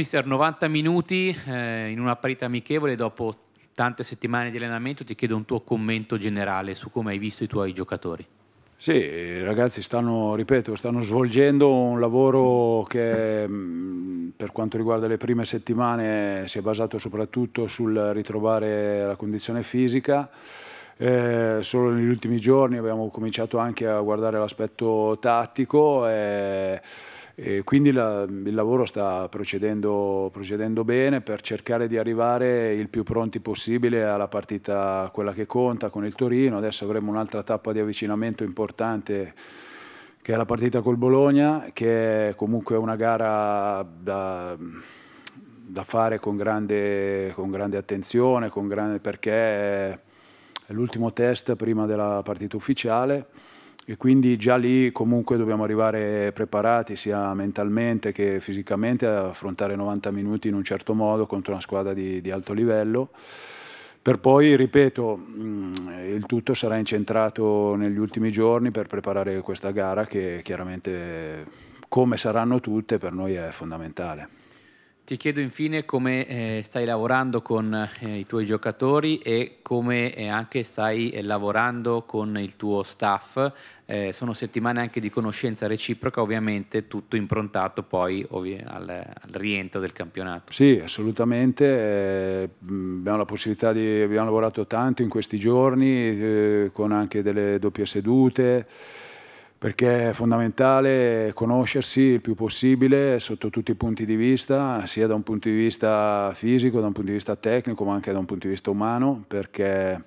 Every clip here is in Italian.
Mister, 90 minuti eh, in una partita amichevole dopo tante settimane di allenamento, ti chiedo un tuo commento generale su come hai visto i tuoi giocatori. Sì, i ragazzi stanno, ripeto, stanno svolgendo un lavoro che mm, per quanto riguarda le prime settimane si è basato soprattutto sul ritrovare la condizione fisica. Eh, solo negli ultimi giorni abbiamo cominciato anche a guardare l'aspetto tattico. E eh, e quindi la, il lavoro sta procedendo, procedendo, bene per cercare di arrivare il più pronti possibile alla partita, quella che conta, con il Torino. Adesso avremo un'altra tappa di avvicinamento importante che è la partita col Bologna, che è comunque una gara da, da fare con grande, con grande attenzione, con grande, perché è l'ultimo test prima della partita ufficiale e quindi già lì comunque dobbiamo arrivare preparati sia mentalmente che fisicamente ad affrontare 90 minuti in un certo modo contro una squadra di, di alto livello. Per poi, ripeto, mm, il tutto sarà incentrato negli ultimi giorni per preparare questa gara che chiaramente, come saranno tutte, per noi è fondamentale. Ti chiedo infine come eh, stai lavorando con eh, i tuoi giocatori e come eh, anche stai eh, lavorando con il tuo staff. Eh, sono settimane anche di conoscenza reciproca, ovviamente tutto improntato poi ovvi- al, al, rientro del campionato. Sì, assolutamente. Eh, mm, abbiamo la possibilità di... abbiamo lavorato tanto in questi giorni con anche delle doppie sedute perché è fondamentale conoscersi il più possibile sotto tutti i punti di vista, sia da un punto di vista fisico, da un punto di vista tecnico, ma anche da un punto di vista umano, perché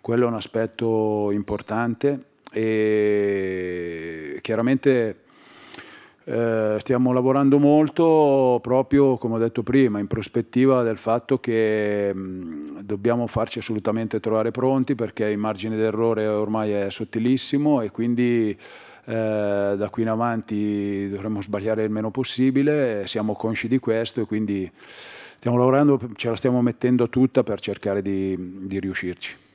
quello è un aspetto importante e chiaramente eh, stiamo lavorando molto proprio, come ho detto prima, in prospettiva del fatto che mh, mm, dobbiamo farci assolutamente trovare pronti perché il margine d'errore ormai è sottilissimo e quindi eh, da qui in avanti dovremmo sbagliare il meno possibile, siamo consci di questo e quindi stiamo lavorando, ce la stiamo mettendo tutta per cercare di, di riuscirci.